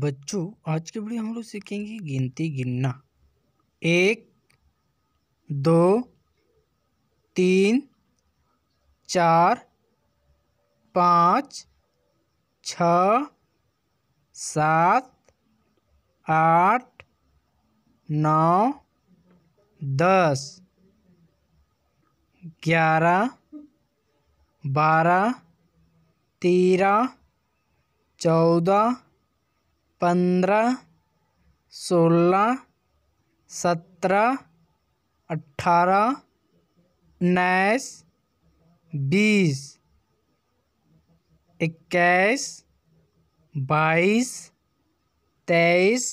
बच्चों आज के वीडियो हम लोग सीखेंगे गिनती गिनना एक दो तीन चार पाँच छ सात आठ नौ दस ग्यारह बारह तेरह चौदह पंद्रह सोलह सत्रह अट्ठारह उन्नीस बीस इक्कीस बाईस तेईस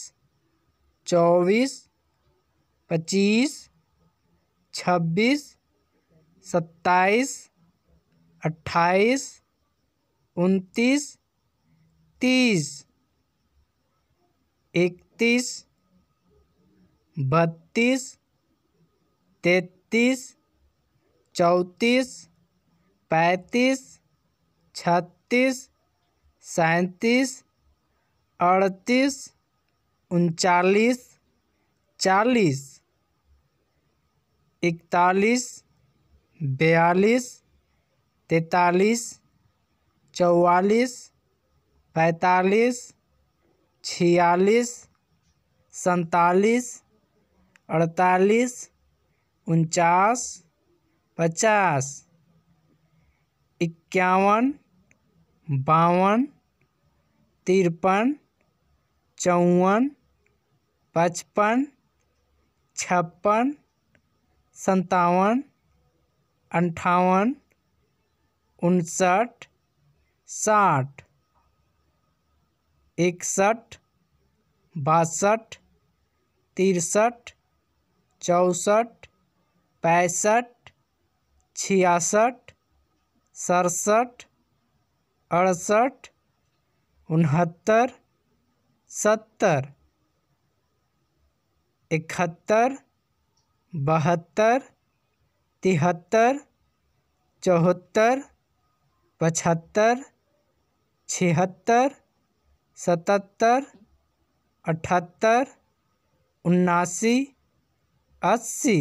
चौबीस पच्चीस छब्बीस सत्ताईस अट्ठाईस उनतीस तीस इकतीस बत्तीस तैतीस चौंतीस पैंतीस छत्तीस सैंतीस अड़तीस उनचालीस चालीस इकतालीस बयालीस तैंतालीस चौवालीस पैंतालीस छियालीस सैंतालीस अड़तालीस उनचास पचास इक्यावन बावन तिरपन चौवन पचपन छप्पन सत्तावन अंठावन उनसठ साठ इकसठ बासठ तिरसठ चौंसठ पैंसठ छियासठ सड़सठ अड़सठ उनहत्तर सत्तर इकहत्तर बहत्तर तिहत्तर चौहत्तर पचहत्तर छिहत्तर सतहत्तर अठहत्तर उन्नासी अस्सी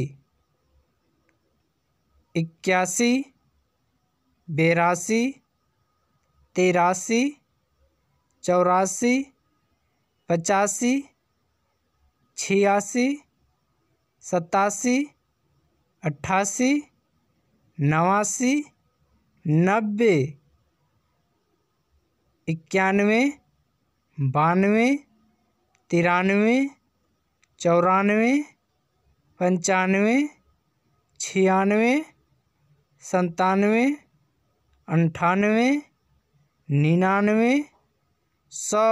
इक्यासी बेरासी तिरासी चौरासी पचासी छियासी सतासी अट्ठासी नवासी नब्बे इक्यानवे बानवे तिरानवे चौरानवे पंचानवे छियानवे संतानवे अंठानवे निन्यानवे सौ